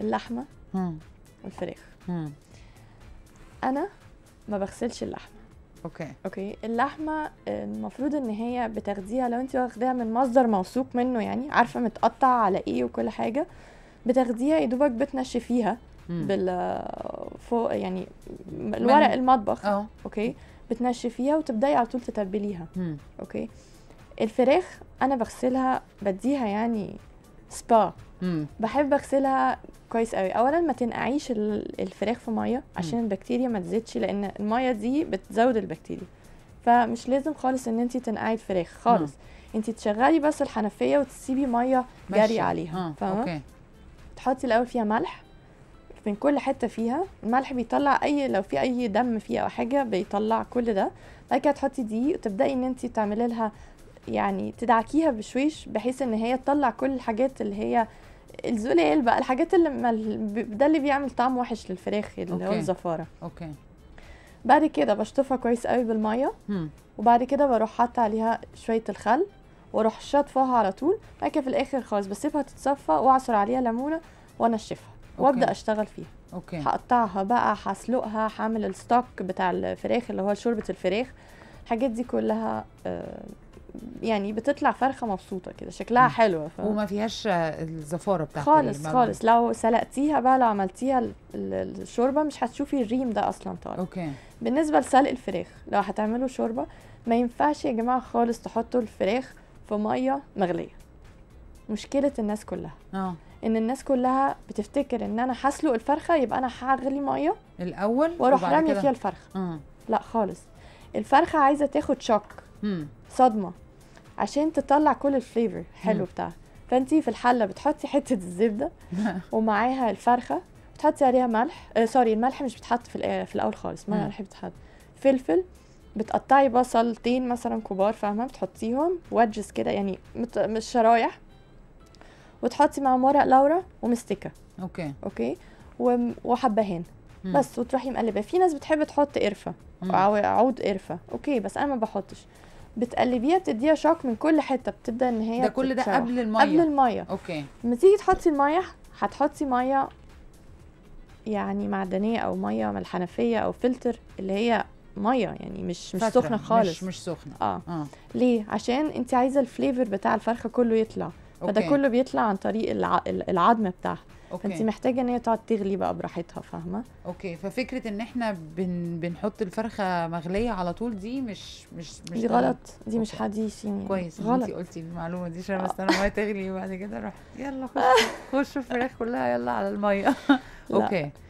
اللحمه مم. والفراخ مم. انا ما بغسلش اللحمه اوكي اوكي اللحمه آه، المفروض ان هي بتاخديها لو انت واخداها من مصدر موثوق منه يعني عارفه متقطع على ايه وكل حاجه بتاخديها يا دوبك بتنشفيها بال فوق يعني الورق المطبخ أوه. اوكي بتنشفيها وتبداي على طول تتبليها مم. اوكي الفراخ انا بغسلها بديها يعني سبا بحب اغسلها كويس قوي اولا ما تنقعيش الفراخ في ميه عشان مم. البكتيريا ما تزيدش لان الميه دي بتزود البكتيريا فمش لازم خالص ان انت تنقعي الفراخ خالص انت تشغلي بس الحنفيه وتسيبي ميه جاري عليها آه، فاهمه تحطي الاول فيها ملح من كل حته فيها الملح بيطلع اي لو في اي دم فيها او حاجه بيطلع كل ده بعد كده تحطي دي وتبداي ان انت تعملي لها يعني تدعكيها بشويش بحيث ان هي تطلع كل الحاجات اللي هي الزلال بقى الحاجات اللي ما ده اللي بيعمل طعم وحش للفراخ اللي أوكي. هو الزفاره اوكي بعد كده بشطفها كويس قوي بالميه وبعد كده بروح حاطه عليها شويه الخل واروح شاطفاها على طول بعد كده في الاخر خالص بسيبها تتصفى واعصر عليها ليمونه وانشفها وابدا اشتغل فيها اوكي هقطعها بقى هسلقها هعمل الستوك بتاع الفراخ اللي هو شوربه الفراخ الحاجات دي كلها آه، يعني بتطلع فرخه مبسوطه كده شكلها حلو ف... وما فيهاش الزفاره بتاعت خالص خالص لو سلقتيها بقى لو عملتيها الشوربه مش هتشوفي الريم ده اصلا طالع اوكي بالنسبه لسلق الفراخ لو هتعملوا شوربه ما ينفعش يا جماعه خالص تحطوا الفراخ في ميه مغليه مشكله الناس كلها اه ان الناس كلها بتفتكر ان انا هسلق الفرخه يبقى انا هغلي ميه الاول واروح راميه فيها الفرخه آه. لا خالص الفرخه عايزه تاخد شوك صدمه عشان تطلع كل الفليفر حلو بتاعها فانت في الحله بتحطي حته الزبده ومعاها الفرخه بتحطي عليها ملح آه سوري الملح مش بيتحط في, آه، في الاول خالص الملح بيتحط فلفل بتقطعي بصلتين مثلا كبار فاهمه بتحطيهم وجز كده يعني مش شرايح وتحطي معاهم ورق لورا ومستكه اوكي اوكي وحبهان بس وتروحي مقلبه في ناس بتحب تحط قرفه عود قرفه اوكي بس انا ما بحطش بتقلبيها بتديها شوك من كل حته بتبدا ان هي ده كل ده قبل الميه قبل الميه اوكي لما تيجي تحطي الميه هتحطي ميه يعني معدنيه او ميه من الحنفيه او فلتر اللي هي ميه يعني مش مش سخنه خالص مش مش سخنه آه. اه ليه عشان انت عايزه الفليفر بتاع الفرخه كله يطلع فده أوكي. كله بيطلع عن طريق العظم بتاعها أوكي. فانت محتاجه ان هي تقعد تغلي بقى براحتها فاهمه اوكي ففكره ان احنا بن بنحط الفرخه مغليه على طول دي مش مش مش دي غلط دي أوكي. مش حديث يعني كويس غلط انت قلتي المعلومه دي عشان بس انا ما تغلي وبعد كده اروح يلا خش خش الفراخ كلها يلا على الميه اوكي